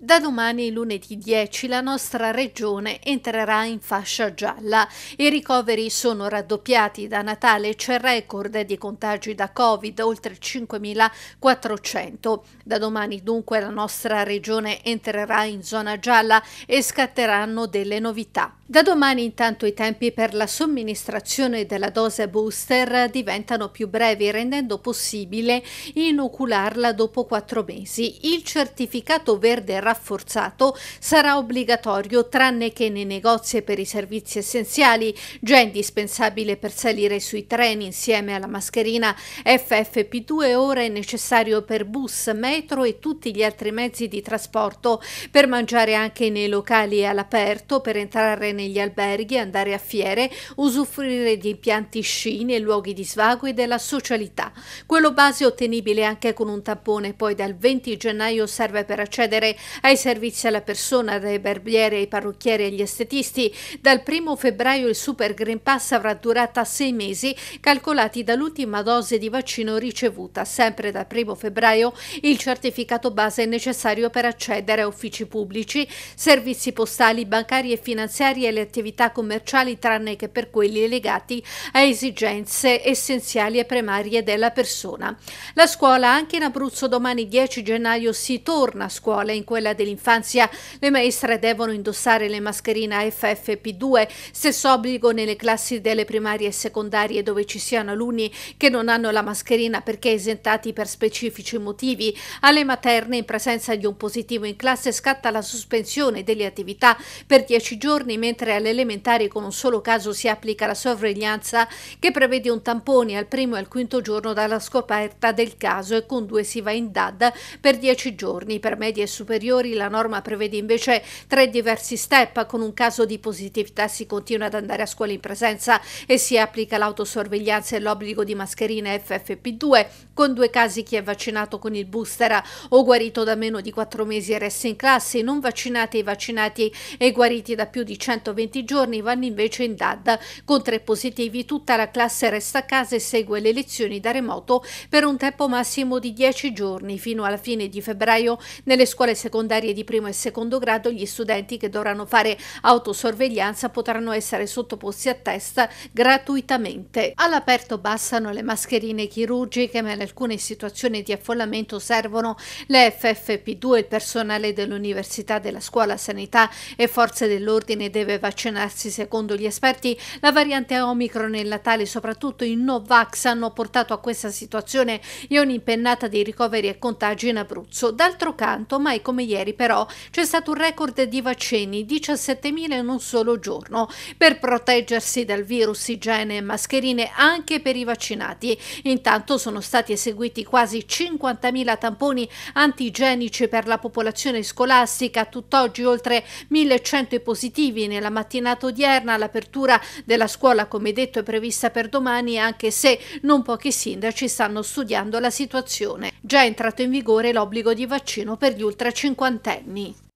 Da domani lunedì 10 la nostra regione entrerà in fascia gialla. I ricoveri sono raddoppiati da Natale, c'è record di contagi da Covid, oltre 5.400. Da domani dunque la nostra regione entrerà in zona gialla e scatteranno delle novità. Da domani intanto i tempi per la somministrazione della dose booster diventano più brevi, rendendo possibile inocularla dopo quattro mesi. Il certificato verde rafforzato sarà obbligatorio tranne che nei negozi e per i servizi essenziali, già indispensabile per salire sui treni insieme alla mascherina FFP2, ora è necessario per bus, metro e tutti gli altri mezzi di trasporto, per mangiare anche nei locali all'aperto, per entrare negli alberghi, andare a fiere, usufruire di impianti sci nei luoghi di svago e della socialità. Quello base ottenibile anche con un tampone poi dal 20 gennaio serve per accedere ai servizi alla persona dai barbieri ai parrucchieri e agli estetisti. Dal 1 febbraio il Super Green Pass avrà durata sei mesi calcolati dall'ultima dose di vaccino ricevuta. Sempre dal 1 febbraio il certificato base è necessario per accedere a uffici pubblici, servizi postali, bancari e finanziari le attività commerciali tranne che per quelli legati a esigenze essenziali e primarie della persona. La scuola anche in Abruzzo domani 10 gennaio si torna a scuola, in quella dell'infanzia le maestre devono indossare le mascherine FFP2, stesso obbligo nelle classi delle primarie e secondarie dove ci siano alunni che non hanno la mascherina perché esentati per specifici motivi, alle materne in presenza di un positivo in classe scatta la sospensione delle attività per 10 giorni mentre mentre alle elementari con un solo caso si applica la sorveglianza che prevede un tampone al primo e al quinto giorno dalla scoperta del caso e con due si va in DAD per 10 giorni. Per medie e superiori la norma prevede invece tre diversi step. Con un caso di positività si continua ad andare a scuola in presenza e si applica l'autosorveglianza e l'obbligo di mascherina FFP2. Con due casi chi è vaccinato con il booster o guarito da meno di 4 mesi resta in classe, non vaccinati e vaccinati e guariti da più di 100 120 giorni vanno invece in DAD. Con tre positivi tutta la classe resta a casa e segue le lezioni da remoto per un tempo massimo di 10 giorni fino alla fine di febbraio. Nelle scuole secondarie di primo e secondo grado gli studenti che dovranno fare autosorveglianza potranno essere sottoposti a test gratuitamente. All'aperto bassano le mascherine chirurgiche ma in alcune situazioni di affollamento servono le FFP2. Il personale dell'Università della Scuola Sanità e Forze dell'Ordine deve vaccinarsi secondo gli esperti, la variante Omicron e la tale soprattutto i Novax hanno portato a questa situazione e un'impennata di ricoveri e contagi in Abruzzo. D'altro canto, mai come ieri però, c'è stato un record di vaccini, 17.000 in un solo giorno. Per proteggersi dal virus, igiene e mascherine anche per i vaccinati. Intanto sono stati eseguiti quasi 50.000 tamponi antigenici per la popolazione scolastica, tutt'oggi oltre 1.100 positivi nel nella mattinata odierna. L'apertura della scuola, come detto, è prevista per domani, anche se non pochi sindaci stanno studiando la situazione. Già è entrato in vigore l'obbligo di vaccino per gli ultra cinquantenni.